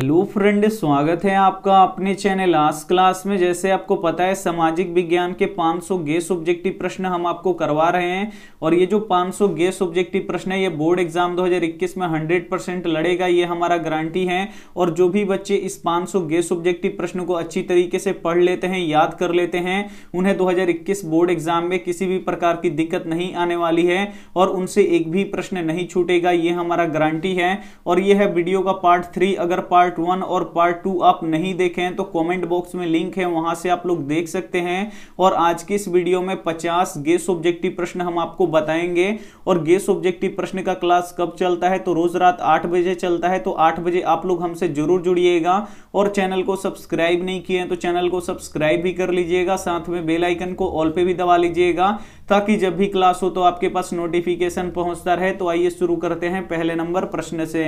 hello friend स्वागत है आपका अपने चैनल लास्ट क्लास में जैसे आपको पता है सामाजिक विज्ञान के 500 सौ गेस ऑब्जेक्टिव प्रश्न हम आपको करवा रहे हैं और ये जो 500 सौ गेस ऑब्जेक्टिव प्रश्न है ये बोर्ड एग्जाम 2021 में 100 परसेंट लड़ेगा ये हमारा गारंटी है और जो भी बच्चे इस 500 सौ गेस ऑब्जेक्टिव प्रश्न को अच्छी तरीके से पढ़ लेते हैं याद कर लेते हैं उन्हें दो बोर्ड एग्जाम में किसी भी प्रकार की दिक्कत नहीं आने वाली है और उनसे एक भी प्रश्न नहीं छूटेगा ये हमारा गारंटी है और ये है वीडियो का पार्ट थ्री अगर पार्ट पार्ट वन और पार्ट टू आप नहीं देखे हैं तो कमेंट बॉक्स में लिंक है वहां से आप लोग देख सकते हैं और आज के इस वीडियो में 50 गेस ऑब्जेक्टिव प्रश्न हम आपको बताएंगे और गेस ऑब्जेक्टिव प्रश्न का क्लास कब चलता है तो रोज रात आठ बजे चलता है तो आठ बजे आप लोग हमसे जरूर जुड़िएगा और चैनल को सब्सक्राइब नहीं किए तो चैनल को सब्सक्राइब भी कर लीजिएगा साथ में बेलाइकन को ऑल पे भी दबा लीजिएगा ताकि जब भी क्लास हो तो आपके पास नोटिफिकेशन पहुंचता रहे तो आइए शुरू करते हैं पहले नंबर प्रश्न से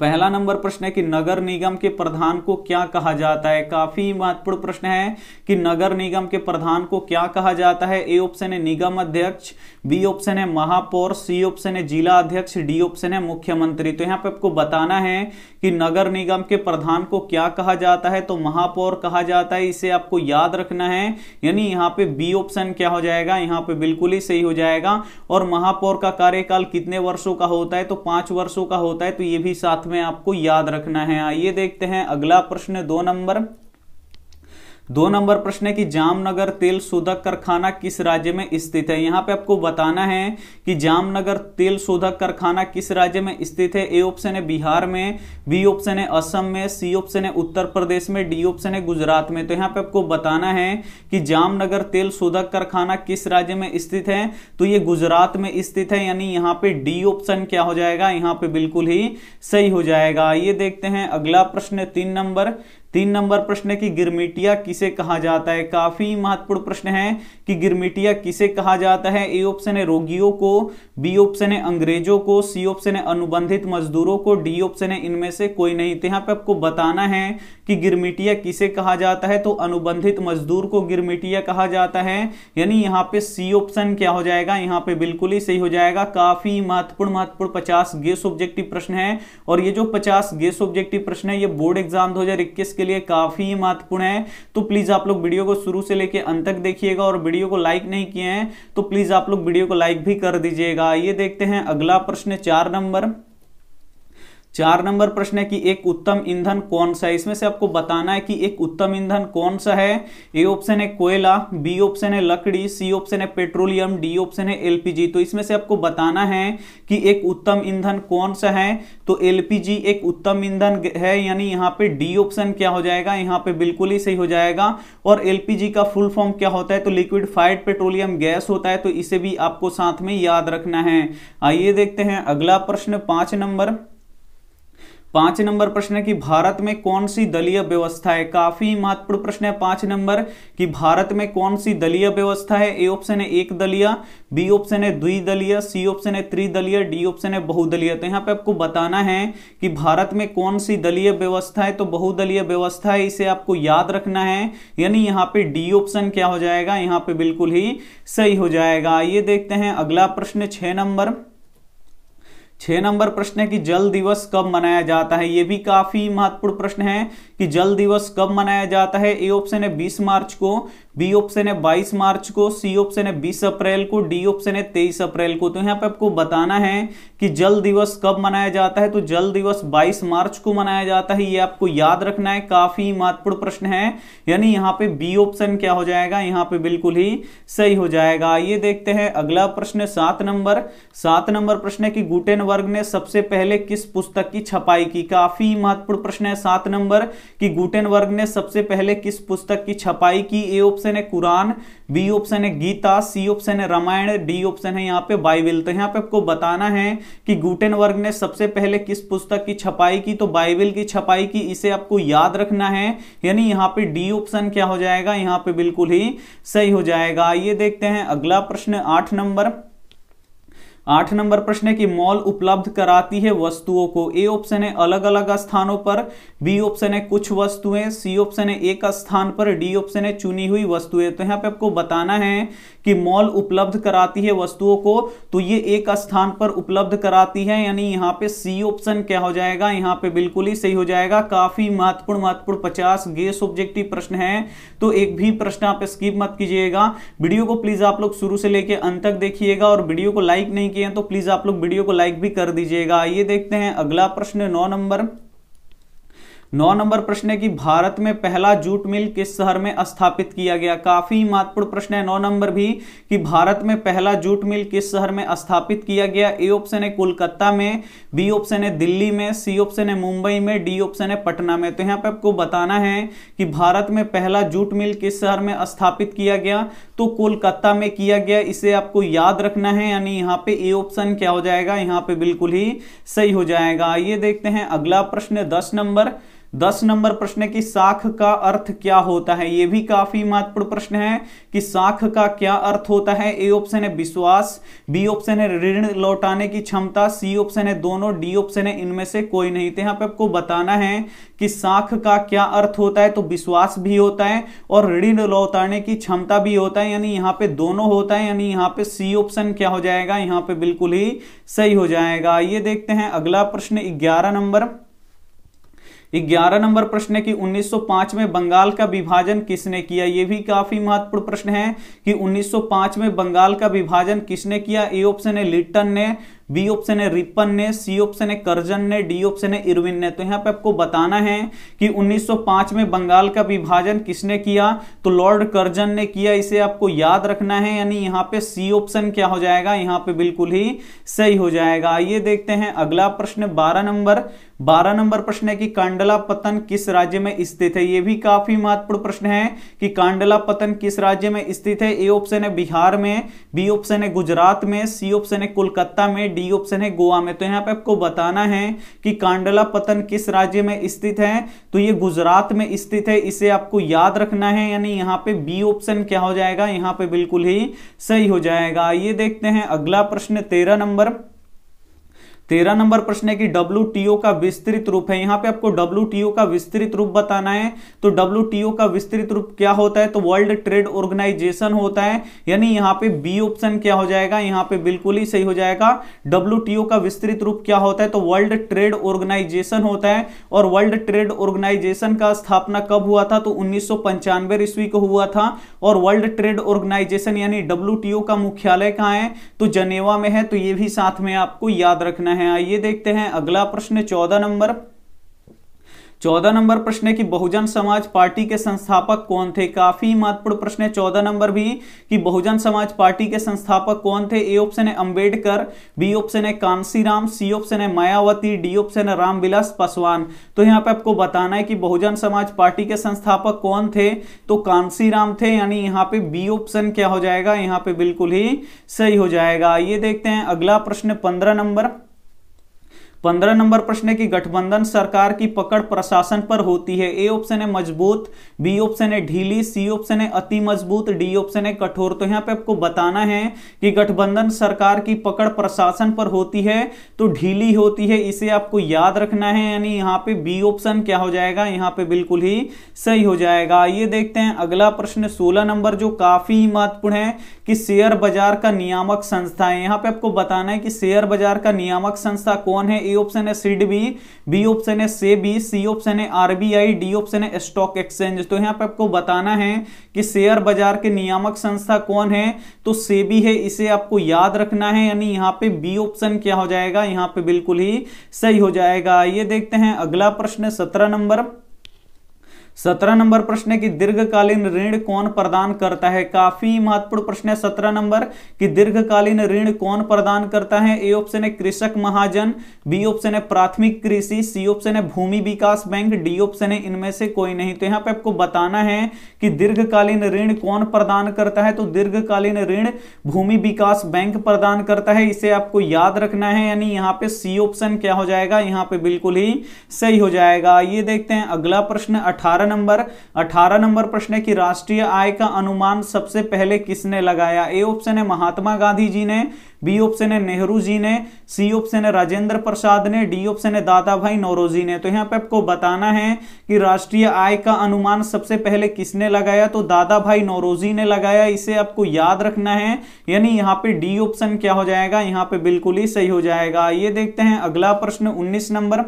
पहला नंबर प्रश्न है कि नगर निगम के प्रधान को क्या कहा जाता है काफी महत्वपूर्ण प्रश्न है कि नगर निगम के प्रधान को क्या कहा जाता है ए ऑप्शन है निगम अध्यक्ष बी ऑप्शन है महापौर सी ऑप्शन है जिला अध्यक्ष डी ऑप्शन है मुख्यमंत्री तो यहाँ पे आपको बताना है कि नगर निगम के प्रधान को क्या कहा जाता है तो महापौर कहा जाता है इसे आपको याद रखना है यानी यहाँ पे बी ऑप्शन क्या हो जाएगा यहाँ पे बिल्कुल ही सही हो जाएगा और महापौर का कार्यकाल कितने वर्षों का होता है तो पांच वर्षों का होता है तो ये भी साथ में आपको याद रखना है आइए देखते हैं अगला प्रश्न दो नंबर दो नंबर प्रश्न है कि जामनगर तेल शोधक कारखाना किस राज्य में स्थित है यहाँ पे आपको बताना है कि जामनगर तेल शोधक कारखाना किस राज्य में स्थित है ए ऑप्शन है बिहार में बी ऑप्शन है असम में सी ऑप्शन है उत्तर प्रदेश में डी ऑप्शन है गुजरात में तो यहाँ पे आपको बताना है कि जामनगर तेल शोधक कारखाना किस राज्य में स्थित है तो ये गुजरात में स्थित है यानी यहाँ पे डी ऑप्शन क्या हो जाएगा यहाँ पे बिल्कुल ही सही हो जाएगा ये देखते हैं अगला प्रश्न तीन नंबर तीन नंबर प्रश्न है कि गिरमिटिया किसे कहा जाता है काफी महत्वपूर्ण प्रश्न है कि गिरमिटिया किसे कहा जाता है ए ऑप्शन है रोगियों को बी ऑप्शन है अंग्रेजों को सी ऑप्शन है अनुबंधित मजदूरों को डी ऑप्शन है इनमें से कोई नहीं तो यहाँ पे आपको बताना है कि गिरमिटिया किसे कहा जाता है तो अनुबंधित मजदूर को गिरमिटिया कहा जाता है यानी यहाँ पे सी ऑप्शन क्या हो जाएगा यहाँ पे बिल्कुल ही सही हो जाएगा काफी महत्वपूर्ण महत्वपूर्ण पचास गेस ऑब्जेक्टिव प्रश्न है और ये जो पचास गेस ऑब्जेक्टिव प्रश्न है ये बोर्ड एग्जाम दो इसके लिए काफ़ी महत्वपूर्ण है तो प्लीज़ आप लोग वीडियो को शुरू से लेकर अंत तक देखिएगा और वीडियो को लाइक नहीं किए हैं तो प्लीज़ आप लोग वीडियो को लाइक भी कर दीजिएगा ये देखते हैं अगला प्रश्न चार नंबर चार नंबर प्रश्न है कि एक उत्तम ईंधन कौन सा है इसमें से आपको बताना है कि एक उत्तम ईंधन कौन सा है ए ऑप्शन है कोयला बी ऑप्शन है लकड़ी सी ऑप्शन है पेट्रोलियम डी ऑप्शन है एलपीजी तो इसमें से आपको बताना है कि एक उत्तम ईंधन कौन सा है तो एलपीजी एक उत्तम ईंधन है यानी यहाँ पे डी ऑप्शन क्या हो जाएगा यहाँ पे बिल्कुल ही सही हो जाएगा और एलपीजी का फुल फॉर्म क्या होता है तो लिक्विड फाइड पेट्रोलियम गैस होता है तो इसे भी आपको साथ में याद रखना है आइए देखते हैं अगला प्रश्न पांच नंबर पांच नंबर प्रश्न है कि भारत में कौन सी दलीय व्यवस्था है काफी महत्वपूर्ण प्रश्न है पांच नंबर कि भारत में कौन सी दलीय व्यवस्था है ए ऑप्शन है एक दलीय बी ऑप्शन है द्विदलीय सी ऑप्शन है त्रिदलीय डी ऑप्शन है बहुदलीय तो यहाँ पे आपको बताना है कि भारत में कौन सी दलीय व्यवस्था है तो बहुदलीय व्यवस्था है इसे आपको याद रखना है यानी यहाँ पे डी ऑप्शन क्या हो जाएगा यहाँ पे बिल्कुल ही सही हो जाएगा आइए देखते हैं अगला प्रश्न छह नंबर छह नंबर प्रश्न है कि जल दिवस कब मनाया जाता है यह भी काफी महत्वपूर्ण प्रश्न है कि जल दिवस कब मनाया जाता है ए ऑप्शन है 20 मार्च को बी ऑप्शन है 22 मार्च को सी ऑप्शन है 20 अप्रैल को डी ऑप्शन है 23 अप्रैल को तो यहाँ पे आपको बताना है कि जल दिवस कब मनाया जाता है तो जल दिवस 22 मार्च को मनाया जाता है ये आपको याद रखना है काफी महत्वपूर्ण प्रश्न है यानी यहाँ पे बी ऑप्शन क्या हो जाएगा यहाँ पे बिल्कुल ही सही हो जाएगा आइए देखते हैं अगला प्रश्न सात नंबर सात नंबर प्रश्न है कि वर्ग ने सबसे पहले किस पुस्तक की छपाई की काफी महत्वपूर्ण प्रश्न है सात नंबर की वर्ग ने सबसे पहले किस पुस्तक की छपाई की ए ऑप्शन ऑप्शन है कुरान बी ऑप्शन है गीता सी ऑप्शन है रामायण डी ऑप्शन है यहाँ पे बाइबिल तो यहाँ पे आपको बताना है कि गुटेन ने सबसे पहले किस पुस्तक की छपाई की तो बाइबिल की छपाई की इसे आपको याद रखना है यानी यहाँ पे डी ऑप्शन क्या हो जाएगा यहाँ पे बिल्कुल ही सही हो जाएगा ये देखते हैं अगला प्रश्न आठ नंबर आठ नंबर प्रश्न है कि मॉल उपलब्ध कराती है वस्तुओं को ए ऑप्शन है अलग अलग स्थानों पर बी ऑप्शन है कुछ वस्तुएं सी ऑप्शन है एक स्थान पर डी ऑप्शन है चुनी हुई वस्तुएं तो यहां पे आपको बताना है कि मॉल उपलब्ध कराती है वस्तुओं को तो ये एक स्थान पर उपलब्ध कराती है यानी यहाँ पे सी ऑप्शन क्या हो जाएगा यहाँ पे बिल्कुल ही सही हो जाएगा काफी महत्वपूर्ण महत्वपूर्ण पचास गेस ऑब्जेक्टिव प्रश्न है तो एक भी प्रश्न आप स्कीप मत कीजिएगा वीडियो को प्लीज आप लोग शुरू से लेकर अंत तक देखिएगा और वीडियो को लाइक नहीं किए हैं तो प्लीज आप लोग वीडियो को लाइक भी कर दीजिएगा आइए देखते हैं अगला प्रश्न नौ नंबर नौ नंबर प्रश्न है कि भारत में पहला जूट मिल किस शहर में स्थापित किया गया काफी महत्वपूर्ण प्रश्न है नौ नंबर भी कि भारत में पहला जूट मिल किस शहर में स्थापित किया गया ए ऑप्शन है कोलकाता में बी ऑप्शन है दिल्ली में सी ऑप्शन है मुंबई में डी ऑप्शन है पटना में तो यहां पे आपको बताना है कि भारत में पहला जूट मिल किस शहर में स्थापित किया गया तो कोलकाता में किया गया इसे आपको याद रखना है यानी यहाँ पे ए ऑप्शन क्या हो जाएगा यहाँ पे बिल्कुल ही सही हो जाएगा आइए देखते हैं अगला प्रश्न दस नंबर दस नंबर प्रश्न है कि साख का अर्थ क्या होता है यह भी काफी महत्वपूर्ण प्रश्न है कि साख का क्या अर्थ होता है ए ऑप्शन है विश्वास बी ऑप्शन है ऋण लौटाने की क्षमता सी ऑप्शन है दोनों डी ऑप्शन है इनमें से कोई नहीं तो यहाँ पे आपको बताना है कि साख का क्या अर्थ होता है तो विश्वास भी होता है और ऋण लौटाने की क्षमता भी होता है यानी यहां पर दोनों होता है यानी यहां पर सी ऑप्शन क्या हो जाएगा यहाँ पे बिल्कुल ही सही हो जाएगा ये देखते हैं अगला प्रश्न ग्यारह नंबर ग्यारह नंबर प्रश्न है कि 1905 में बंगाल का विभाजन किसने किया ये भी काफी महत्वपूर्ण प्रश्न है कि 1905 में बंगाल का विभाजन किसने किया ए ऑप्शन है लिट्टन ने बी ऑप्शन है रिपन ने सी ऑप्शन है करजन ने डी ऑप्शन है इरविन ने तो यहाँ पे आपको बताना है कि 1905 में बंगाल का विभाजन किसने किया तो लॉर्ड करजन ने किया इसे आपको याद रखना है यानी यहाँ पे सी ऑप्शन क्या हो जाएगा यहाँ पे बिल्कुल ही सही हो जाएगा आइए देखते हैं अगला प्रश्न बारह नंबर बारह नंबर प्रश्न है कि कांडला पतन किस राज्य में स्थित है यह भी काफी महत्वपूर्ण प्रश्न है कि कांडला पतन किस राज्य में स्थित है ए ऑप्शन है बिहार में बी ऑप्शन है गुजरात में सी ऑप्शन है कोलकाता में डी ऑप्शन है गोवा में तो यहाँ पे आपको बताना है कि कांडला पतन किस राज्य में स्थित है तो ये गुजरात में स्थित है इसे आपको याद रखना है यानी यहाँ पे बी ऑप्शन क्या हो जाएगा यहाँ पे बिल्कुल ही सही हो जाएगा ये देखते हैं अगला प्रश्न तेरह नंबर तेरह नंबर प्रश्न है कि डब्ल्यू का विस्तृत रूप है यहाँ पे आपको डब्ल्यू का विस्तृत रूप बताना है तो डब्ल्यू का विस्तृत रूप क्या होता है तो वर्ल्ड ट्रेड ऑर्गेनाइजेशन होता है यानी यहाँ पे बी ऑप्शन क्या हो जाएगा यहाँ पे बिल्कुल ही सही हो जाएगा डब्ल्यू का विस्तृत रूप क्या होता है तो वर्ल्ड ट्रेड ऑर्गेनाइजेशन होता है और वर्ल्ड ट्रेड ऑर्गेनाइजेशन का स्थापना कब हुआ था तो उन्नीस ईस्वी को हुआ था और वर्ल्ड ट्रेड ऑर्गेनाइजेशन यानी डब्ल्यू का मुख्यालय कहाँ है तो जनेवा में है तो ये भी साथ में आपको याद रखना है है आइए देखते हैं अगला प्रश्न चौदह नंबर चौदह नंबर प्रश्न है कि बहुजन समाज पार्टी के संस्थापक कौन थे काफी महत्वपूर्ण प्रश्न है चौदह नंबर भी कि बहुजन समाज पार्टी के संस्थापक कौन थे ए ऑप्शन है अंबेडकर बी ऑप्शन है कांसीराम सी ऑप्शन है मायावती डी ऑप्शन है रामविलास पासवान तो यहाँ पे आपको बताना है कि बहुजन समाज पार्टी के संस्थापक कौन थे तो कांसी थे यानी यहाँ पे बी ऑप्शन क्या हो जाएगा यहाँ पे बिल्कुल ही सही हो जाएगा ये देखते हैं अगला प्रश्न पंद्रह नंबर पंद्रह नंबर प्रश्न है कि गठबंधन सरकार की पकड़ प्रशासन पर होती है ए ऑप्शन है मजबूत बी ऑप्शन है ढीली सी ऑप्शन है अति मजबूत डी ऑप्शन है कठोर तो यहाँ पे आपको बताना है कि गठबंधन सरकार की पकड़ प्रशासन पर होती है तो ढीली होती है इसे आपको याद रखना है यानी यहाँ पे बी ऑप्शन क्या हो जाएगा यहाँ पे बिल्कुल ही सही हो जाएगा ये देखते हैं अगला प्रश्न सोलह नंबर जो काफी महत्वपूर्ण है कि शेयर बाजार का नियामक संस्था है यहाँ पे आपको बताना है कि शेयर बाजार का नियामक संस्था कौन है ए ऑप्शन है सीड बी बी ऑप्शन है से बी सी ऑप्शन है आरबीआई डी ऑप्शन है स्टॉक एक्सचेंज तो यहां पे आपको बताना है कि शेयर बाजार के नियामक संस्था कौन है तो से बी है इसे आपको याद रखना है यानी यहां पे बी ऑप्शन क्या हो जाएगा यहां पे बिल्कुल ही सही हो जाएगा ये देखते हैं अगला प्रश्न सत्रह नंबर सत्रह नंबर प्रश्न है कि दीर्घकालीन ऋण कौन प्रदान करता है काफी महत्वपूर्ण प्रश्न है सत्रह नंबर कि दीर्घकालीन ऋण कौन प्रदान करता है ए ऑप्शन है कृषक महाजन बी ऑप्शन है प्राथमिक कृषि सी ऑप्शन है भूमि विकास बैंक डी ऑप्शन है इनमें से कोई नहीं तो यहाँ पे आपको बताना है कि दीर्घकालीन ऋण कौन प्रदान करता है तो दीर्घकालीन ऋण भूमि विकास बैंक प्रदान करता है इसे आपको याद रखना है यानी यहाँ पे सी ऑप्शन क्या हो जाएगा यहाँ पे बिल्कुल ही सही हो जाएगा ये देखते हैं अगला प्रश्न अठारह नंबर अठारह नंबर प्रश्न है कि राष्ट्रीय आय का अनुमान सबसे पहले किसने लगाया ए ऑप्शन है महात्मा गांधी जी ने बी ऑप्शन है नेहरू जी ने सी ऑप्शन है राजेंद्र प्रसाद ने डी ऑप्शन है दादा भाई नौरोजी ने तो यहाँ पे आपको बताना है कि राष्ट्रीय आय का अनुमान सबसे पहले किसने लगाया तो दादा भाई नौरोजी ने लगाया इसे आपको याद रखना है यानी यहाँ पे डी ऑप्शन क्या हो जाएगा यहाँ पे बिल्कुल ही सही हो जाएगा ये देखते हैं अगला प्रश्न उन्नीस नंबर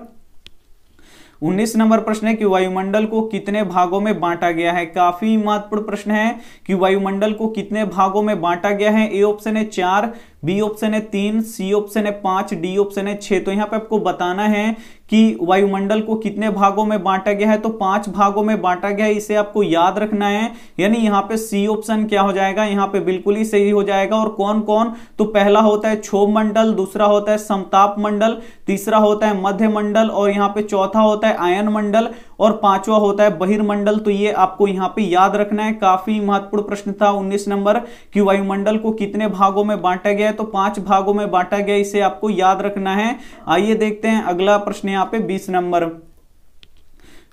उन्नीस नंबर प्रश्न है कि वायुमंडल को कितने भागों में बांटा गया है काफी महत्वपूर्ण प्रश्न है कि वायुमंडल को कितने भागों में बांटा गया है ए ऑप्शन है चार बी ऑप्शन है तीन सी ऑप्शन है पांच डी ऑप्शन है छह तो यहाँ पे आपको बताना है कि वायुमंडल को कितने भागों में बांटा गया है तो पांच भागों में बांटा गया है इसे आपको याद रखना है यानी यहाँ पे सी ऑप्शन क्या हो जाएगा यहाँ पे बिल्कुल ही सही हो जाएगा और कौन कौन तो पहला होता है क्षोभ मंडल दूसरा होता है समताप मंडल तीसरा होता है मध्य मंडल और यहाँ पे चौथा होता है आयन मंडल और पांचवा होता है बहिर्मंडल तो ये आपको यहां पे याद रखना है काफी महत्वपूर्ण प्रश्न था 19 नंबर कि वायुमंडल को कितने भागों में बांटा गया है तो पांच भागों में बांटा गया इसे आपको याद रखना है आइए देखते हैं अगला प्रश्न यहाँ पे बीस नंबर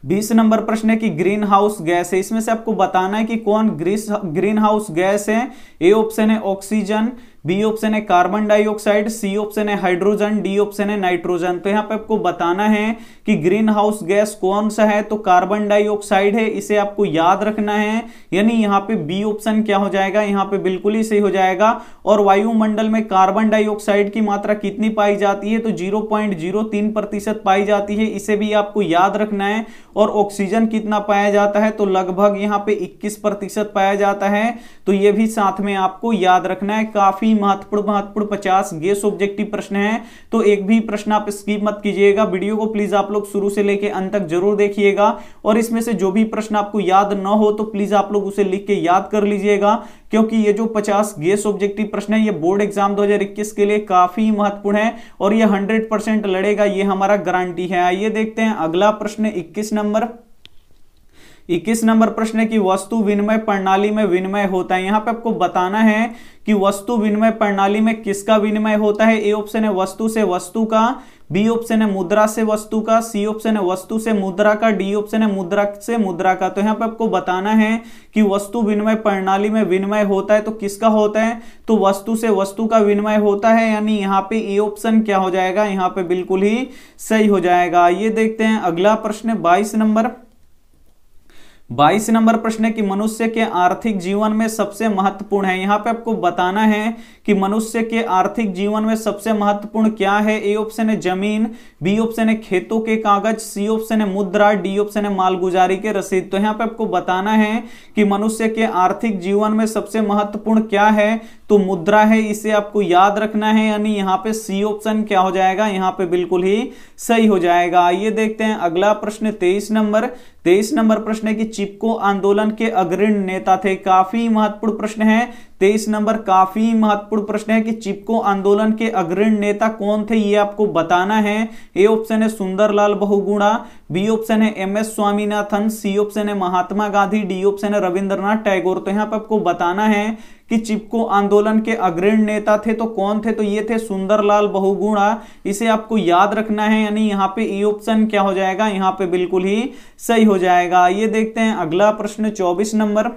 बीस नंबर प्रश्न है कि ग्रीन हाउस गैस है इसमें से आपको बताना है कि कौन ग्रीस ग्रीन हाउस गैस है ए ऑप्शन है ऑक्सीजन बी ऑप्शन है कार्बन डाइऑक्साइड सी ऑप्शन है हाइड्रोजन डी ऑप्शन है नाइट्रोजन तो यहाँ पे आपको बताना है कि ग्रीन हाउस गैस कौन सा है तो कार्बन डाइऑक्साइड है इसे आपको याद रखना है यानी यहाँ पे बी ऑप्शन क्या हो जाएगा यहाँ पे बिल्कुल ही सही हो जाएगा और वायुमंडल में कार्बन डाइऑक्साइड की मात्रा कितनी पाई जाती है तो जीरो प्रतिशत पाई जाती है इसे भी आपको याद रखना है और ऑक्सीजन कितना पाया जाता है तो लगभग यहाँ पे इक्कीस प्रतिशत पाया जाता है तो ये भी साथ में आपको याद रखना है काफी महत्वपूर्ण महत्वपूर्ण पचास गेस ऑब्जेक्टिव प्रश्न है तो एक भी प्रश्न आप स्कीप मत कीजिएगा वीडियो को प्लीज आप लोग शुरू से लेके अंत तक जरूर देखिएगा और इसमें से जो भी प्रश्न आपको याद न हो तो प्लीज आप लोग उसे लिख के याद कर लीजिएगा क्योंकि ये जो 50 गेस ऑब्जेक्टिव प्रश्न है ये बोर्ड एग्जाम 2021 के लिए काफी महत्वपूर्ण है और ये 100 परसेंट लड़ेगा ये हमारा गारंटी है आइए देखते हैं अगला प्रश्न 21 नंबर इक्कीस नंबर प्रश्न है कि वस्तु विनिमय प्रणाली में विनिमय होता है यहाँ पे आपको बताना है कि वस्तु विनिमय प्रणाली में किसका विनिमय होता है ए ऑप्शन है वस्तु से वस्तु का बी ऑप्शन है मुद्रा से वस्तु का सी ऑप्शन है वस्तु से मुद्रा का डी ऑप्शन है मुद्रा से मुद्रा का तो यहाँ पे आपको बताना है कि वस्तु विनिमय प्रणाली में विनिमय होता है तो किसका होता है तो वस्तु से वस्तु का विनिमय होता है यानी यहाँ पे ए ऑप्शन क्या हो जाएगा यहाँ पे बिल्कुल ही सही हो जाएगा ये देखते हैं अगला प्रश्न बाईस नंबर बाईस नंबर प्रश्न है कि मनुष्य के आर्थिक जीवन में सबसे महत्वपूर्ण है यहाँ पे आपको बताना है कि मनुष्य के आर्थिक जीवन में सबसे महत्वपूर्ण क्या है ए ऑप्शन है जमीन बी ऑप्शन है खेतों के कागज सी ऑप्शन है मुद्रा डी ऑप्शन है मालगुजारी के रसीद तो यहाँ पे आपको बताना है कि मनुष्य के आर्थिक जीवन में सबसे महत्वपूर्ण क्या है तो मुद्रा है इसे आपको याद रखना है यानी यहाँ पे सी ऑप्शन क्या हो जाएगा यहाँ पे बिल्कुल ही सही हो जाएगा आइए देखते हैं अगला प्रश्न तेईस नंबर तेईस नंबर प्रश्न है कि चिपको आंदोलन के अग्रणी नेता थे काफी महत्वपूर्ण प्रश्न है तेईस नंबर काफी महत्वपूर्ण प्रश्न है कि चिपको आंदोलन के अग्रणी नेता कौन थे ये आपको बताना है ए ऑप्शन है सुंदरलाल बहुगुणा बी ऑप्शन है M S Swaminathan C option है महात्मा गांधी डी ऑप्शन है रविंद्रनाथ टैगोर तो यहाँ पर आपको बताना है कि चिपको आंदोलन के अग्रणी नेता थे तो कौन थे तो ये थे सुंदरलाल बहुगुणा इसे आपको याद रखना है यानी यहाँ पे ई ऑप्शन क्या हो जाएगा यहाँ पे बिल्कुल ही सही हो जाएगा ये देखते हैं अगला प्रश्न चौबीस नंबर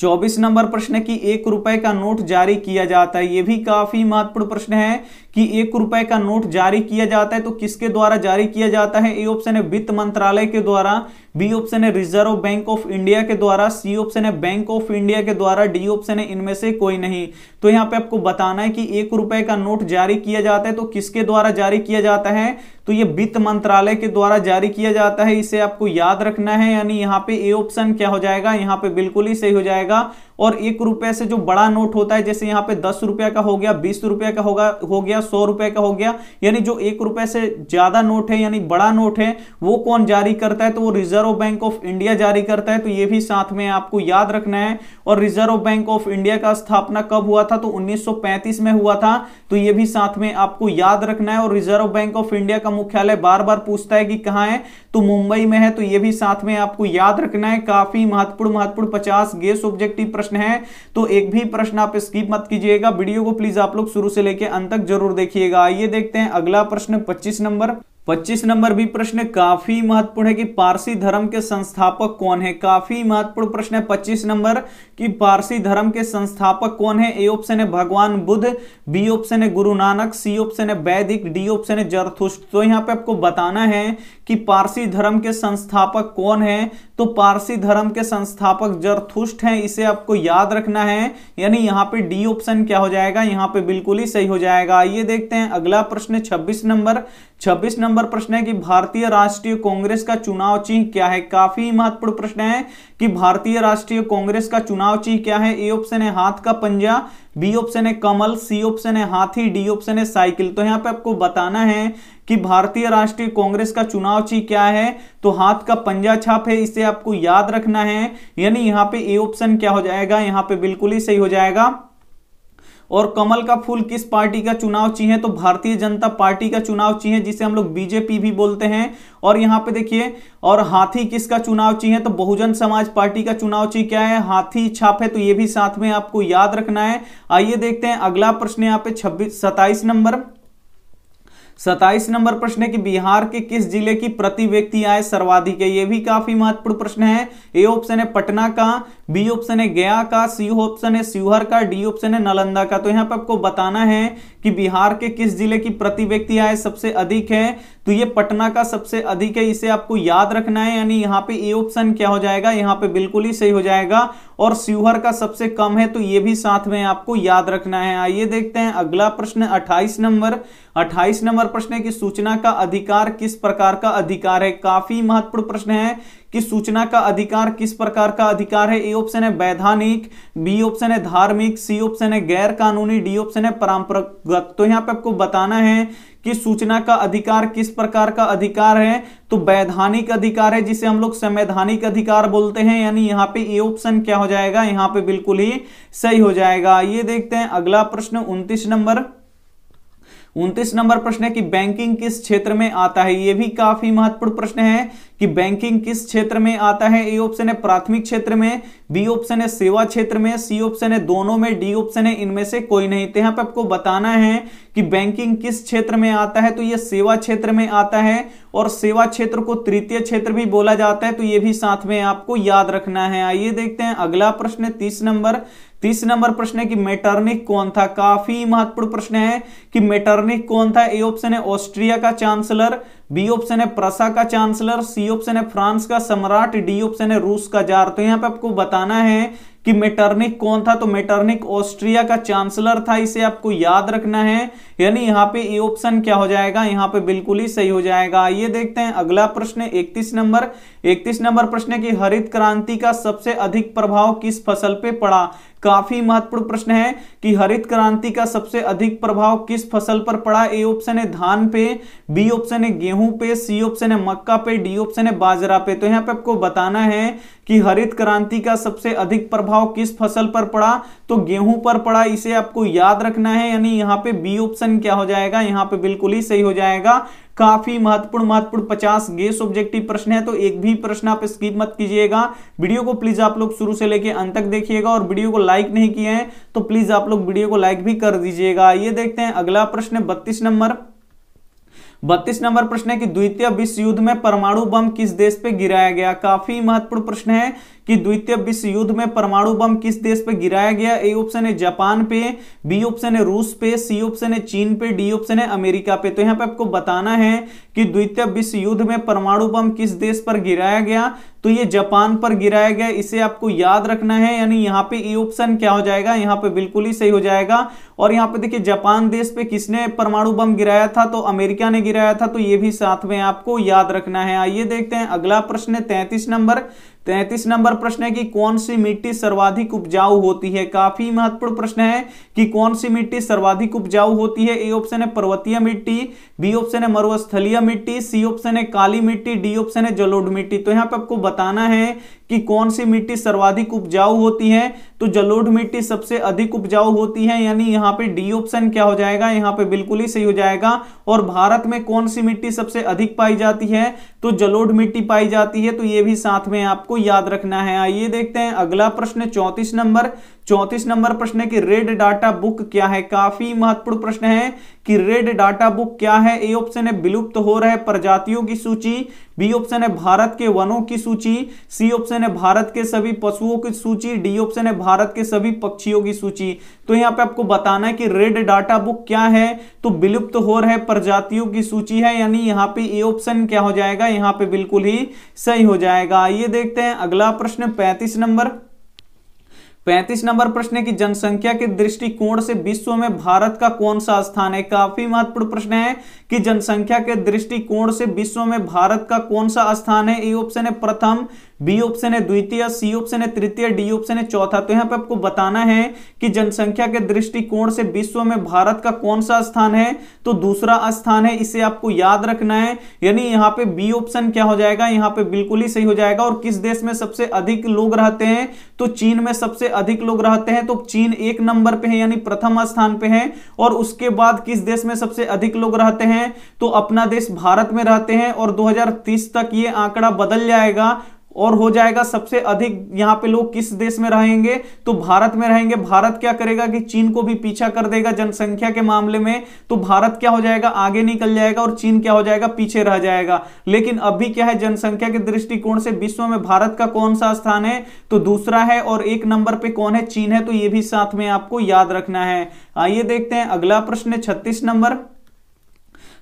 चौबीस नंबर प्रश्न कि एक रुपए का नोट जारी किया जाता है यह भी काफी महत्वपूर्ण प्रश्न है कि एक रुपए का नोट जारी किया जाता है तो किसके द्वारा जारी किया जाता है ए ऑप्शन है वित्त मंत्रालय के द्वारा बी ऑप्शन है रिजर्व बैंक ऑफ इंडिया के द्वारा सी ऑप्शन है बैंक ऑफ इंडिया के द्वारा डी ऑप्शन है इनमें से कोई नहीं तो यहाँ पे आपको बताना है कि एक रुपए का नोट जारी किया जाता है तो किसके द्वारा जारी किया जाता है तो ये वित्त मंत्रालय के द्वारा जारी किया जाता है इसे आपको याद रखना है यानी यहाँ पे ए ऑप्शन क्या हो जाएगा यहाँ पे बिल्कुल ही सही हो जाएगा और एक रुपए से जो बड़ा नोट होता है जैसे यहाँ पे दस रुपया का हो गया बीस रुपया का होगा हो गया गया सौ रुपए का हो गया यानी जो एक रुपए से ज्यादा नोट है यानी बड़ा नोट है वो कौन जारी करता है तो वो रिजर्व बैंक ऑफ इंडिया जारी करता है तो ये भी साथ में आपको याद रखना है और रिजर्व बैंक ऑफ इंडिया का स्थापना कब हुआ था तो उन्नीस में हुआ था तो ये भी साथ में आपको याद रखना है और रिजर्व बैंक ऑफ इंडिया का मुख्यालय बार बार पूछता है कि कहाँ है तो मुंबई में है तो ये भी साथ में आपको याद रखना है काफी महत्वपूर्ण महत्वपूर्ण पचास गेस ऑब्जेक्टिव प्रश्न है तो एक भी प्रश्न आप स्कीप मत कीजिएगा वीडियो को प्लीज आप लोग शुरू से लेकर अंत तक जरूर जरूर देखिएगा आइए देखते हैं अगला प्रश्न 25 नंबर 25 नंबर भी प्रश्न काफी महत्वपूर्ण है कि पारसी धर्म के संस्थापक कौन है काफी महत्वपूर्ण प्रश्न है 25 नंबर कि पारसी धर्म के संस्थापक कौन है ए ऑप्शन है भगवान बुद्ध बी ऑप्शन है गुरु नानक सी ऑप्शन है वैदिक डी ऑप्शन है जरथुष्ट तो यहां पे आपको बताना है कि पारसी धर्म के संस्थापक कौन है तो पारसी धर्म के संस्थापक जरथुष्ट है इसे आपको याद रखना है यानी यहाँ पे डी ऑप्शन क्या हो जाएगा यहाँ पे बिल्कुल ही सही हो जाएगा आइए देखते हैं अगला प्रश्न छब्बीस नंबर छब्बीस नंबर प्रश्न है कि भारतीय राष्ट्रीय कांग्रेस का चुनाव चिन्ह क्या है काफी महत्वपूर्ण प्रश्न है कि भारतीय राष्ट्रीय कांग्रेस का चुनाव चिन्ह क्या है ए ऑप्शन है हाथ का पंजा बी ऑप्शन है कमल सी ऑप्शन है हाथी डी ऑप्शन है साइकिल तो यहाँ पे आपको बताना है कि भारतीय राष्ट्रीय कांग्रेस का चुनाव चिन्ह क्या है तो हाथ का पंजा छाप है इसे आपको याद रखना है यानी यहाँ पे ए ऑप्शन क्या हो जाएगा यहाँ पे बिल्कुल ही सही हो जाएगा और कमल का फूल किस पार्टी का चुनाव चिन्ह तो भारतीय जनता पार्टी का चुनाव चिन्ह जिसे हम लोग बीजेपी भी बोलते हैं और यहाँ पे देखिए और हाथी किसका चुनाव चिन्ह तो बहुजन समाज पार्टी का चुनाव चिन्ह क्या है हाथी छाप है तो ये भी साथ में आपको याद रखना है आइए देखते हैं अगला प्रश्न यहाँ पे छब्बीस सताइस नंबर सताइस नंबर प्रश्न है कि बिहार के किस जिले की प्रति व्यक्ति आय सर्वाधिक है यह भी काफी महत्वपूर्ण प्रश्न है ए ऑप्शन है पटना का बी ऑप्शन है गया का सी ऑप्शन है शिवहर का डी ऑप्शन है नालंदा का तो यहाँ पर आपको बताना है कि बिहार के किस जिले की प्रति व्यक्ति आय सबसे अधिक है तो ये पटना का सबसे अधिक है इसे आपको याद रखना है यानी यहाँ पे ए ऑप्शन क्या हो जाएगा यहाँ पे बिल्कुल ही सही हो जाएगा और शिवहर का सबसे कम है तो ये भी साथ में आपको याद रखना है आइए देखते हैं अगला प्रश्न 28 नंबर 28 नंबर प्रश्न है कि सूचना का अधिकार किस प्रकार का अधिकार है काफी महत्वपूर्ण प्रश्न है कि सूचना का अधिकार किस प्रकार का अधिकार है ए ऑप्शन है वैधानिक बी ऑप्शन है धार्मिक सी ऑप्शन है गैर कानूनी डी ऑप्शन है परंपरागत तो यहाँ पे आपको बताना है कि सूचना का अधिकार किस प्रकार का अधिकार है तो वैधानिक अधिकार है जिसे हम लोग संवैधानिक अधिकार बोलते हैं यानी यहाँ पे ए ऑप्शन क्या हो जाएगा यहाँ पे बिल्कुल ही सही हो जाएगा ये देखते हैं अगला प्रश्न उन्तीस नंबर उनतीस नंबर प्रश्न है कि बैंकिंग किस क्षेत्र में आता है यह भी काफी महत्वपूर्ण प्रश्न है कि बैंकिंग किस क्षेत्र में आता है ए ऑप्शन है प्राथमिक क्षेत्र में बी ऑप्शन है सेवा क्षेत्र में सी ऑप्शन है दोनों में डी ऑप्शन है इनमें से कोई नहीं तो यहाँ पे आपको बताना है कि बैंकिंग किस क्षेत्र में आता है तो यह सेवा क्षेत्र में आता है और सेवा क्षेत्र को तृतीय क्षेत्र भी बोला जाता है तो यह भी साथ में आपको याद रखना है आइए देखते हैं अगला प्रश्न तीस नंबर तीस नंबर प्रश्न है कि मेटर्निक कौन था काफी महत्वपूर्ण प्रश्न है कि मेटर्निक कौन था ए ऑप्शन है ऑस्ट्रिया का चांसलर बी ऑप्शन है प्रसा का चांसलर सी ऑप्शन है फ्रांस का सम्राट डी ऑप्शन है रूस का जार तो यहां पे आपको बताना है कि मेटर्निक कौन था तो मेटर्निक ऑस्ट्रिया का चांसलर था इसे आपको याद रखना है यानी यहाँ पे ए ऑप्शन क्या हो जाएगा यहाँ पे बिल्कुल ही सही हो जाएगा ये देखते हैं अगला प्रश्न 31 नंबर 31 नंबर प्रश्न है कि हरित क्रांति का सबसे अधिक प्रभाव किस फसल पे पड़ा काफी महत्वपूर्ण प्रश्न है कि हरित क्रांति का सबसे अधिक प्रभाव किस फसल पर पड़ा ए ऑप्शन है धान पे बी ऑप्शन है गेहूं पे सी ऑप्शन है मक्का पे डी ऑप्शन है बाजरा पे तो यहां पे आपको बताना है कि हरित क्रांति का सबसे अधिक प्रभाव किस फसल पर पड़ा तो गेहूं पर पड़ा इसे आपको याद रखना है यानी यहां पे बी ऑप्शन क्या हो जाएगा यहां पे बिल्कुल ही सही हो जाएगा काफी महत्वपूर्ण महत्वपूर्ण पचास गेस ऑब्जेक्टिव प्रश्न है तो एक भी प्रश्न आप स्किप मत कीजिएगा वीडियो को प्लीज आप लोग शुरू से लेके अंत तक देखिएगा और वीडियो को लाइक नहीं किए हैं तो प्लीज आप लोग वीडियो को लाइक भी कर दीजिएगा ये देखते हैं अगला प्रश्न बत्तीस नंबर बत्तीस नंबर प्रश्न है कि द्वितीय विश्व युद्ध में परमाणु बम किस देश पे गिराया गया काफी महत्वपूर्ण प्रश्न है कि द्वितीय विश्व युद्ध में परमाणु बम किस देश पर गिराया गया ए ऑप्शन है जापान पे बी ऑप्शन है रूस पे सी ऑप्शन है चीन पे डी ऑप्शन है अमेरिका पे तो यहाँ पे आपको बताना है कि द्वितीय विश्व युद्ध में परमाणु बम किस देश पर गिराया गया तो ये जापान पर गिराया गया इसे आपको याद रखना है यानी यहाँ पे ई ऑप्शन क्या हो जाएगा यहाँ पे बिल्कुल ही सही हो जाएगा और यहाँ पे देखिए जापान देश पे किसने परमाणु बम गिराया था तो अमेरिका ने गिराया था तो ये भी साथ में आपको याद रखना है आइए देखते हैं अगला प्रश्न है तैतीस नंबर तैतीस नंबर प्रश्न है कि कौन सी मिट्टी सर्वाधिक उपजाऊ होती है काफी महत्वपूर्ण प्रश्न है कि कौन सी मिट्टी सर्वाधिक उपजाऊ होती है ए ऑप्शन है पर्वतीय मिट्टी बी ऑप्शन है मरुस्थलीय मिट्टी सी ऑप्शन है काली मिट्टी डी ऑप्शन है जलोढ़ मिट्टी तो यहाँ पे आपको बताना है कि कौन सी मिट्टी सर्वाधिक उपजाऊ होती है तो जलोढ़ मिट्टी सबसे अधिक उपजाऊ होती है यानी यहाँ पे डी ऑप्शन क्या हो जाएगा यहाँ पे बिल्कुल ही सही हो जाएगा और भारत में कौन सी मिट्टी सबसे अधिक पाई जाती है तो जलोढ़ मिट्टी पाई जाती है तो ये भी साथ में आपको याद रखना है आइए देखते हैं अगला प्रश्न चौंतीस नंबर चौतीस नंबर प्रश्न है कि रेड डाटा बुक क्या है काफी महत्वपूर्ण प्रश्न है कि रेड डाटा बुक क्या है ए ऑप्शन है विलुप्त हो रहे प्रजातियों की सूची बी ऑप्शन है भारत के वनों की सूची सी ऑप्शन है भारत के सभी पशुओं की सूची डी ऑप्शन है भारत के सभी पक्षियों की सूची तो यहाँ पे आपको बताना है कि रेड डाटा बुक क्या है तो विलुप्त हो रहे प्रजातियों की सूची है यानी यहाँ पे ए ऑप्शन क्या हो जाएगा यहाँ पे बिल्कुल ही सही हो जाएगा आइए देखते हैं अगला प्रश्न पैंतीस नंबर पैंतीस नंबर प्रश्न है कि जनसंख्या के दृष्टिकोण से विश्व में भारत का कौन सा स्थान है काफी महत्वपूर्ण प्रश्न है कि जनसंख्या के दृष्टिकोण से विश्व में भारत का कौन सा स्थान है ये ऑप्शन है प्रथम बी ऑप्शन है द्वितीय सी ऑप्शन है तृतीय डी ऑप्शन है चौथा तो यहाँ पे आपको बताना है कि जनसंख्या के दृष्टिकोण से विश्व में भारत का कौन सा स्थान है तो दूसरा स्थान है इसे आपको याद रखना है यानी यहाँ पे बी ऑप्शन क्या हो जाएगा यहाँ पे बिल्कुल ही सही हो जाएगा और किस देश में सबसे अधिक लोग रहते हैं तो चीन में सबसे अधिक लोग रहते हैं तो चीन एक नंबर पे है यानी प्रथम स्थान पे है और उसके बाद किस देश में सबसे अधिक लोग रहते हैं तो अपना देश भारत में रहते हैं और दो तक ये आंकड़ा बदल जाएगा और हो जाएगा सबसे अधिक यहाँ पे लोग किस देश में रहेंगे तो भारत में रहेंगे भारत क्या करेगा कि चीन को भी पीछा कर देगा जनसंख्या के मामले में तो भारत क्या हो जाएगा आगे निकल जाएगा और चीन क्या हो जाएगा पीछे रह जाएगा लेकिन अभी क्या है जनसंख्या के दृष्टिकोण से विश्व में भारत का कौन सा स्थान है तो दूसरा है और एक नंबर पर कौन है चीन है तो ये भी साथ में आपको याद रखना है आइए देखते हैं अगला प्रश्न छत्तीस नंबर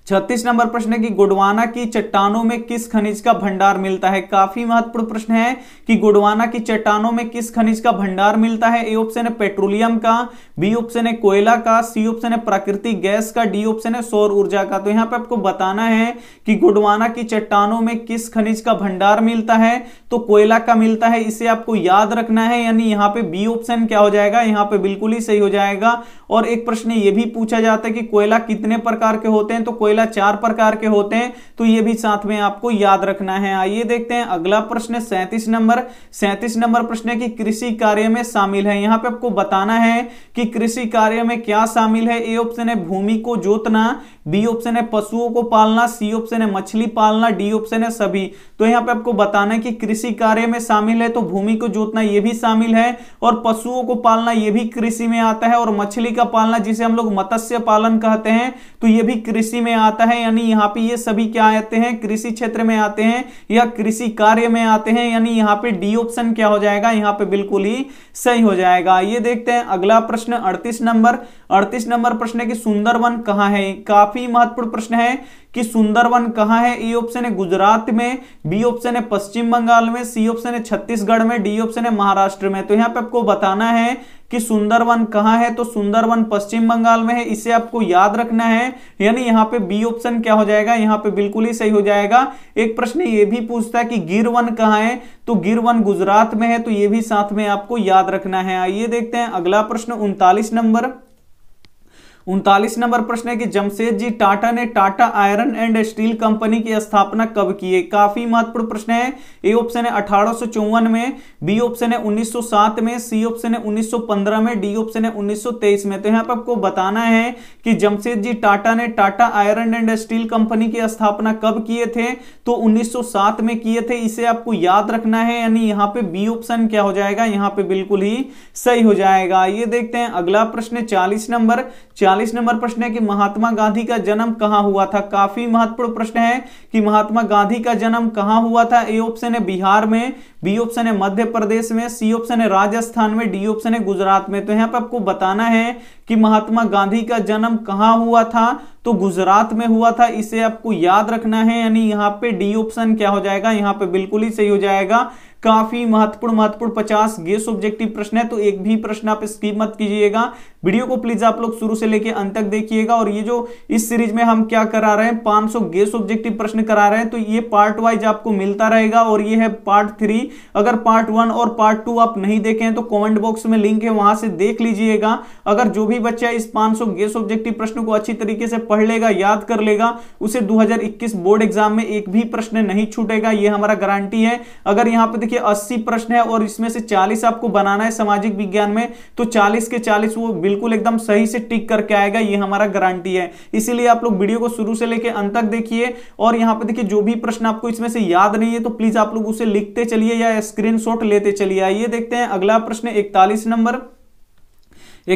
छत्तीस नंबर प्रश्न है कि गुडवाना की चट्टानों में किस खनिज का भंडार मिलता है काफी महत्वपूर्ण प्रश्न है कि गुडवाना की चट्टानों में किस खनिज का भंडार मिलता है ए ऑप्शन है पेट्रोलियम का बी ऑप्शन है कोयला का सी ऑप्शन है प्राकृतिक गैस का डी ऑप्शन है सौर ऊर्जा का तो यहाँ पे आपको बताना है कि गुडवाना की चट्टानों में किस खनिज का भंडार मिलता है तो कोयला का मिलता है इसे आपको याद रखना है यानी यहाँ पे बी ऑप्शन क्या हो जाएगा यहाँ पे बिल्कुल ही सही हो जाएगा और एक प्रश्न ये भी पूछा जाता है कि कोयला कितने प्रकार के होते हैं तो कोयला अकेला चार प्रकार के होते हैं तो ये भी साथ में आपको याद रखना है आइए देखते हैं अगला प्रश्न सैंतीस नंबर सैंतीस नंबर प्रश्न है कि कृषि कार्य में शामिल है यहाँ पे आपको बताना है कि कृषि कार्य में क्या शामिल है ए ऑप्शन है भूमि को जोतना बी ऑप्शन है पशुओं को पालना सी ऑप्शन है मछली पालना डी ऑप्शन है सभी तो यहाँ पे आपको बताना है कि कृषि कार्य में शामिल है तो भूमि को जोतना ये भी शामिल है और पशुओं को पालना ये भी कृषि में आता है और मछली का पालना जिसे हम लोग मत्स्य पालन कहते हैं तो ये भी कृषि में आता है यानी यहाँ पे ये सभी क्या आते हैं कृषि क्षेत्र में आते हैं या कृषि कार्य में आते हैं यानी यहाँ पे डी ऑप्शन क्या हो जाएगा यहाँ पे बिल्कुल ही सही हो जाएगा ये देखते हैं अगला प्रश्न अड़तीस नंबर अड़तीस नंबर प्रश्न है कि सुंदरवन कहाँ है काफी महत्वपूर्ण प्रश्न है कि सुंदरवन कहाँ है ए ऑप्शन है गुजरात में बी ऑप्शन है पश्चिम बंगाल में सी ऑप्शन है छत्तीसगढ़ में डी ऑप्शन है महाराष्ट्र में तो यहाँ पे आपको बताना है कि सुंदरवन कहाँ है तो सुंदरवन पश्चिम बंगाल में है इसे आपको याद रखना है यानी यहाँ पे बी ऑप्शन क्या हो जाएगा यहाँ पे बिल्कुल ही सही हो जाएगा एक प्रश्न ये भी पूछता है कि गिर वन कहाँ है तो गिर वन गुजरात में है तो ये भी साथ में आपको याद रखना है आइए देखते हैं अगला प्रश्न उनतालीस नंबर उनतालीस नंबर प्रश्न है कि जमशेद जी टाटा ने Tata iron and steel company की स्थापना कब की है काफी महत्वपूर्ण प्रश्न है ए ऑप्शन है अठारह में बी ऑप्शन है 1907 में सी ऑप्शन है 1915 में डी ऑप्शन है 1923 में तो यहां पर आपको बताना है कि जमशेद जी टाटा ने Tata iron and steel company की स्थापना कब किए थे तो उन्नीस में किए थे इसे आपको याद रखना है यानी यहाँ पे बी ऑप्शन क्या हो जाएगा यहाँ पे बिल्कुल ही सही हो जाएगा ये देखते हैं अगला प्रश्न चालीस नंबर चालीस चालीस नंबर प्रश्न है कि महात्मा गांधी का जन्म कहां हुआ था काफी महत्वपूर्ण प्रश्न है कि महात्मा गांधी का जन्म कहां हुआ था ए ऑप्शन है बिहार में बी ऑप्शन है मध्य प्रदेश में सी ऑप्शन है राजस्थान में डी ऑप्शन है गुजरात में तो यहां पर आपको बताना है कि महात्मा गांधी का जन्म कहां हुआ था तो गुजरात में हुआ था इसे आपको याद रखना है यानी यहां पे डी ऑप्शन क्या हो जाएगा यहां पे बिल्कुल ही सही हो जाएगा काफी महत्वपूर्ण महत्वपूर्ण पचास गे सब्जेक्टिव प्रश्न है तो एक भी प्रश्न आप स्किप मत कीजिएगा वीडियो को प्लीज आप लोग शुरू से लेकर अंत तक देखिएगा और ये जो इस सीरीज में हम क्या करा रहे हैं 500 सौ गे सब्जेक्टिव प्रश्न करा रहे हैं तो ये पार्ट वाइज आपको मिलता रहेगा और ये है पार्ट थ्री अगर पार्ट वन और पार्ट टू आप नहीं देखे तो कॉमेंट बॉक्स में लिंक है वहां से देख लीजिएगा अगर जो भी बच्चा इस सौ गे सब्जेक्टिव प्रश्न को अच्छी तरीके से पढ़ लेगा याद कर लेगा उसे दो बोर्ड एग्जाम में एक भी प्रश्न नहीं छूटेगा ये हमारा गारंटी है अगर यहाँ पे देखिए 80 प्रश्न है और इसमें से 40 आपको बनाना है सामाजिक विज्ञान में तो 40 के 40 वो बिल्कुल एकदम सही से टिक करके आएगा ये हमारा गारंटी है इसीलिए आप लोग वीडियो को शुरू से लेकर अंत तक देखिए और यहाँ पे देखिए जो भी प्रश्न आपको इसमें से याद नहीं है तो प्लीज आप लोग उसे लिखते चलिए या स्क्रीन लेते चलिए आइए देखते हैं अगला प्रश्न इकतालीस नंबर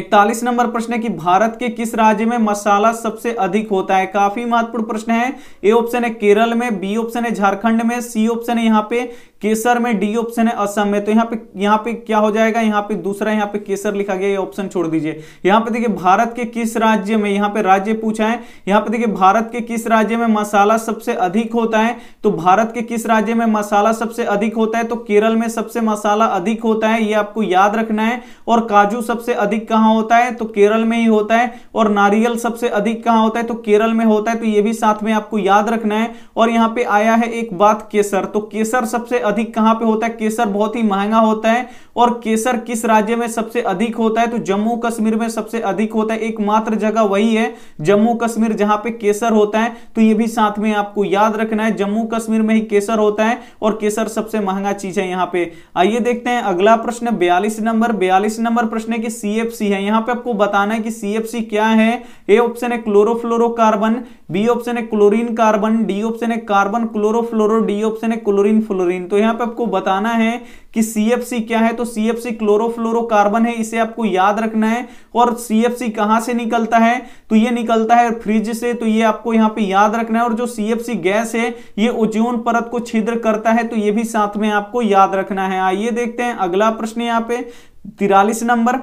इकतालीस नंबर प्रश्न है कि भारत के किस राज्य में मसाला सबसे अधिक होता है काफी महत्वपूर्ण प्रश्न है ए ऑप्शन है केरल में बी ऑप्शन है झारखंड में सी ऑप्शन है यहाँ पे केसर में डी ऑप्शन है असम में तो यहाँ पे यहाँ पे क्या हो जाएगा यहाँ पे दूसरा यहाँ पे केसर लिखा गया ये ऑप्शन छोड़ दीजिए यहाँ पे देखिए भारत के किस राज्य में यहाँ पे राज्य पूछा है यहाँ पे देखिए भारत के किस राज्य में मसाला सबसे अधिक होता है तो भारत के किस राज्य में मसाला सबसे अधिक होता है तो केरल में सबसे मसाला अधिक होता है ये आपको याद रखना है और काजू सबसे अधिक कहाँ होता है तो केरल में ही होता है और नारियल सबसे अधिक कहाँ होता है तो केरल में होता है तो ये भी साथ में आपको याद रखना है और यहाँ पे आया है एक बात केसर तो केसर सबसे अधिक कहां पे होता है केसर बहुत ही महंगा होता है और केसर किस राज्य में सबसे अधिक होता है तो जम्मू कश्मीर में सबसे अधिक होता है एकमात्र जगह वही है जम्मू कश्मीर जहां पे केसर होता है तो ये भी साथ में आपको याद रखना है जम्मू कश्मीर में ही केसर होता है और केसर सबसे महंगा चीज है यहाँ पे आइए देखते हैं अगला प्रश्न बयालीस नंबर बयालीस नंबर प्रश्न की कि सीएफसी है यहाँ पे आपको बताना है कि सीएफसी क्या है ए ऑप्शन है क्लोरोफ्लोरो कार्बन बी ऑप्शन है क्लोरिन कार्बन डी ऑप्शन है कार्बन क्लोरोफ्लोरो डी ऑप्शन है क्लोरिन फ्लोरिन तो यहां पे आपको बताना है कि सी क्या है तो सी एफ सी क्लोरोफ्लोरोकार्बन है इसे आपको याद रखना है और सी एफ सी कहाँ से निकलता है तो ये निकलता है फ्रिज से तो ये आपको यहां पे याद रखना है और जो सी एफ सी गैस है ये ओजोन परत को छिद्र करता है तो ये भी साथ में आपको याद रखना है आइए देखते हैं अगला प्रश्न यहाँ पे तिरालीस नंबर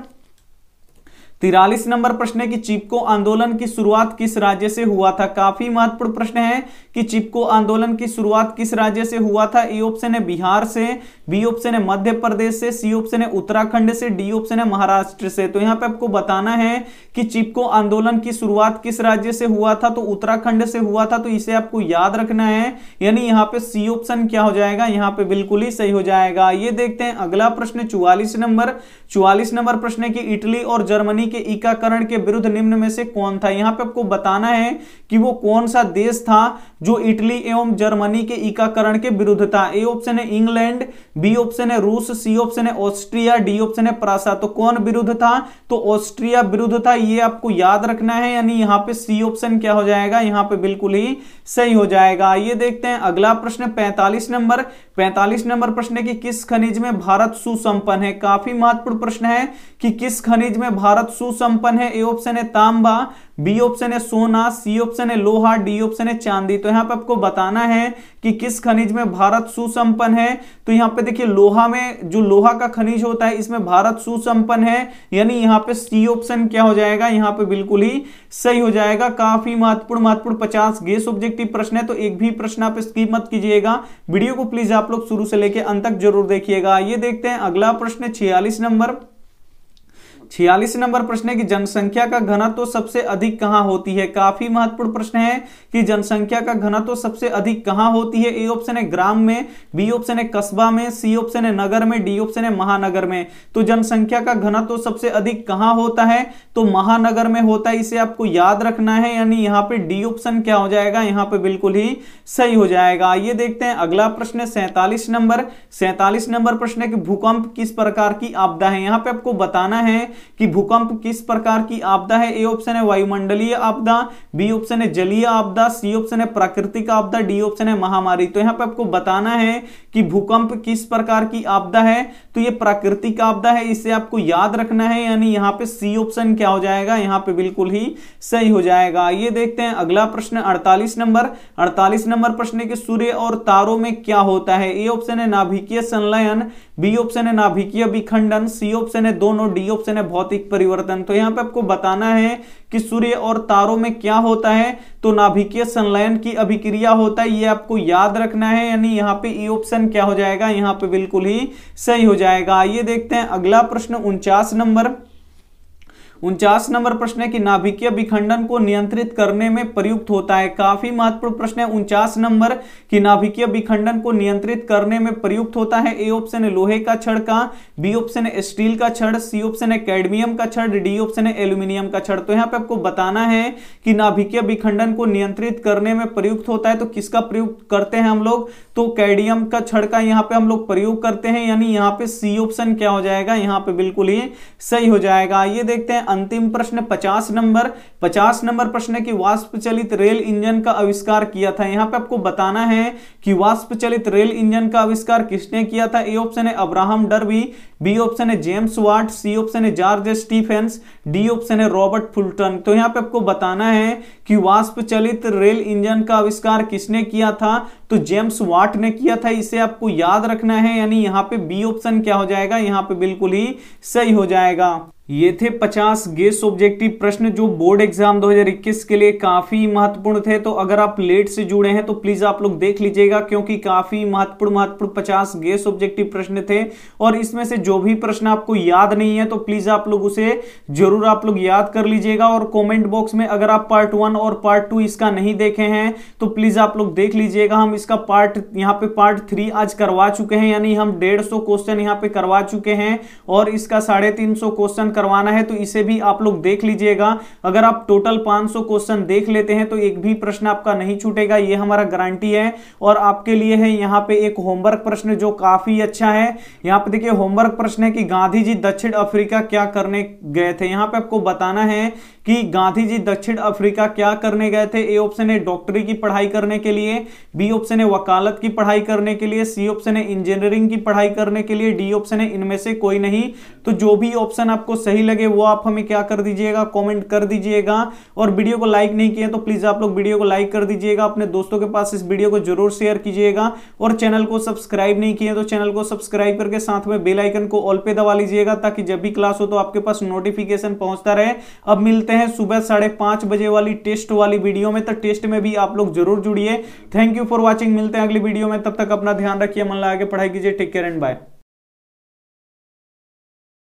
तिरालीस नंबर प्रश्न है कि चिपको आंदोलन की शुरुआत किस राज्य से हुआ था काफी महत्वपूर्ण प्रश्न है कि चिपको आंदोलन की शुरुआत किस राज्य से हुआ था ई ऑप्शन है बिहार से बी ऑप्शन है मध्य प्रदेश से सी ऑप्शन है उत्तराखंड से डी ऑप्शन है महाराष्ट्र से तो यहाँ पे आपको बताना है कि चिपको आंदोलन की शुरुआत किस राज्य से हुआ था तो उत्तराखंड से हुआ था तो इसे आपको याद रखना है यानी यहाँ पे सी ऑप्शन क्या हो जाएगा यहाँ पे बिल्कुल ही सही हो जाएगा ये देखते हैं अगला प्रश्न चौवालीस नंबर चौवालीस नंबर प्रश्न है कि इटली और जर्मनी के एकाकरण के विरुद्ध निम्न में से कौन था यहाँ पे आपको बताना है कि वो कौन सा देश था जो इटली एवं जर्मनी के एकाकरण के विरुद्ध था ए ऑप्शन है इंग्लैंड बी ऑप्शन है रूस सी ऑप्शन है ऑस्ट्रिया डी ऑप्शन है प्रासा तो कौन विरुद्ध था तो ऑस्ट्रिया विरुद्ध था ये आपको याद रखना है यानी यहाँ पे सी ऑप्शन क्या हो जाएगा यहाँ पे बिल्कुल ही सही हो जाएगा ये देखते हैं अगला प्रश्न पैंतालीस नंबर पैंतालीस नंबर प्रश्न है कि किस खनिज में भारत सुसंपन्न है काफी महत्वपूर्ण प्रश्न है कि किस खनिज में भारत सुसंपन्न है ए ऑप्शन है तांबा बी ऑप्शन है सोना सी ऑप्शन है लोहा डी ऑप्शन है चांदी तो यहाँ पे आपको बताना है कि किस खनिज में भारत सुसंपन्न है तो यहाँ पे देखिए लोहा में जो लोहा का खनिज होता है इसमें भारत सुसंपन्न है यानी यहाँ पे सी ऑप्शन क्या हो जाएगा यहाँ पे बिल्कुल ही सही हो जाएगा काफी महत्वपूर्ण महत्वपूर्ण पचास गे सब्जेक्टिव प्रश्न है तो एक भी प्रश्न आप स्कीप मत कीजिएगा वीडियो को प्लीज आप लोग शुरू से लेकर अंत तक जरूर देखिएगा ये देखते हैं अगला प्रश्न छियालीस नंबर छियालीस नंबर प्रश्न है कि जनसंख्या का घनत्व तो सबसे अधिक कहां होती है काफी महत्वपूर्ण प्रश्न है कि जनसंख्या का घनत्व तो सबसे अधिक कहां होती है ए ऑप्शन है ग्राम में बी ऑप्शन है कस्बा में सी ऑप्शन है नगर में डी ऑप्शन है महानगर में तो जनसंख्या का घनत्व तो सबसे अधिक कहां होता है तो महानगर में होता है इसे आपको याद रखना है यानी यहाँ पे डी ऑप्शन क्या हो जाएगा यहाँ पे बिल्कुल ही सही हो जाएगा आइए देखते हैं अगला प्रश्न सैतालीस नंबर सैतालीस नंबर प्रश्न है कि भूकंप किस प्रकार की आपदा है यहाँ पे आपको बताना है कि भूकंप किस प्रकार की आपदा है ए ऑप्शन है वायुमंडलीय आपदा बी ऑप्शन है जलीय आपदा सी ऑप्शन है प्राकृतिक आपदा डी ऑप्शन है महामारी तो यहां पे आपको बताना है कि भूकंप किस प्रकार की आपदा है तो ये प्राकृतिक आपदा है इसे आपको याद रखना है यानी यहां पे सी ऑप्शन क्या हो जाएगा यहां पे बिल्कुल ही सही हो जाएगा ये देखते हैं अगला प्रश्न 48 नंबर 48 नंबर प्रश्न के सूर्य और तारों में क्या होता है ए ऑप्शन है नाभिकीय संलयन बी ऑप्शन है नाभिकीय विखंडन सी ऑप्शन है दोनों डी ऑप्शन है भौतिक परिवर्तन तो यहाँ पे आपको बताना है कि सूर्य और तारों में क्या होता है तो नाभिकीय संलयन की अभिक्रिया होता है ये आपको याद रखना है यानी यहाँ पे ई e ऑप्शन क्या हो जाएगा यहाँ पे बिल्कुल ही सही हो जाएगा आइए देखते हैं अगला प्रश्न उनचास नंबर उनचास नंबर प्रश्न है कि नाभिकीय विखंडन को नियंत्रित करने में प्रयुक्त होता है काफी महत्वपूर्ण प्रश्न है उनचास नंबर कि नाभिकीय विखंडन को नियंत्रित करने में प्रयुक्त होता है ए ऑप्शन है लोहे का छड़ का बी ऑप्शन है स्टील का छड़ सी ऑप्शन है कैडमियम का छड़ डी ऑप्शन है एल्यूमिनियम का छड़ तो यहाँ पे आपको बताना है कि नाभिकीय विखंडन को नियंत्रित करने में प्रयुक्त होता है तो किसका प्रयोग करते हैं हम लोग तो कैडियम का छड़ का यहाँ पे हम लोग प्रयोग करते हैं यानी यहाँ पे सी ऑप्शन क्या हो जाएगा यहाँ पे बिल्कुल ही सही हो जाएगा ये देखते हैं अंतिम प्रश्न 50 नंबर 50 नंबर प्रश्न है कि वाष्प चलित रेल इंजन का आविष्कार किया था यहां पे आपको बताना है कि वाष्प चलित रेल इंजन का आविष्कार किसने किया था ए ऑप्शन है अब्राहम डरबी बी ऑप्शन है जेम्स वाट सी ऑप्शन है जॉर्ज स्टीफेंस डी ऑप्शन है रॉबर्ट फुलटन तो यहाँ पे आपको बताना है कि वाष्प चलित रेल इंजन का आविष्कार किसने किया था तो जेम्स वाट ने किया था इसे आपको याद रखना है यानी यहाँ पे बी ऑप्शन क्या हो जाएगा यहाँ पे बिल्कुल ही सही हो जाएगा ये थे 50 गेस ऑब्जेक्टिव प्रश्न जो बोर्ड एग्जाम 2021 के लिए काफी महत्वपूर्ण थे तो अगर आप लेट से जुड़े हैं तो प्लीज आप लोग देख लीजिएगा क्योंकि काफी महत्वपूर्ण महत्वपूर्ण 50 गेस ऑब्जेक्टिव प्रश्न थे और इसमें से जो भी प्रश्न आपको याद नहीं है तो प्लीज आप लोग उसे जरूर आप लोग याद कर लीजिएगा और कॉमेंट बॉक्स में अगर आप पार्ट वन और पार्ट टू इसका नहीं देखे हैं तो प्लीज आप लोग देख लीजिएगा हम इसका पार्ट यहाँ पे पार्ट थ्री आज करवा चुके हैं यानी हम डेढ़ सौ क्वेश्चन यहाँ पे करवा चुके हैं और इसका साढ़े तीन सौ क्वेश्चन करवाना है तो इसे भी आप लोग देख लीजिएगा अगर आप टोटल पाँच सौ क्वेश्चन देख लेते हैं तो एक भी प्रश्न आपका नहीं छूटेगा ये हमारा गारंटी है और आपके लिए है यहाँ पे एक होमवर्क प्रश्न जो काफी अच्छा है यहाँ पे देखिए होमवर्क प्रश्न है कि गांधी जी दक्षिण अफ्रीका क्या करने गए थे यहाँ पे आपको बताना है कि गांधी जी दक्षिण अफ्रीका क्या करने गए थे ए ऑप्शन है डॉक्टरी की पढ़ाई करने के लिए बी ऑप्शन है वकालत की पढ़ाई करने के लिए सी ऑप्शन है इंजीनियरिंग की पढ़ाई करने के लिए डी ऑप्शन है इनमें से कोई नहीं तो जो भी ऑप्शन आपको सही लगे वो आप हमें क्या कर दीजिएगा कॉमेंट कर दीजिएगा और वीडियो को लाइक नहीं किया तो प्लीज आप लोग वीडियो को लाइक कर दीजिएगा अपने दोस्तों के पास इस वीडियो को जरूर शेयर कीजिएगा और चैनल को सब्सक्राइब नहीं किया तो चैनल को सब्सक्राइब करके साथ में बेलाइकन को ऑल पे दबा लीजिएगा ताकि जब भी क्लास हो तो आपके पास नोटिफिकेशन पहुंचता रहे अब मिलते हैं सुबह साढ़े पांच बजे वाली टेस्ट वाली वीडियो में तो टेस्ट में भी आप लोग जरूर जुड़िए थैंक यू फॉर वॉचिंग मिलते हैं अगली वीडियो में तब तक अपना ध्यान रखिए मन लगा के पढ़ाई कीजिए टेक केयर एंड बाय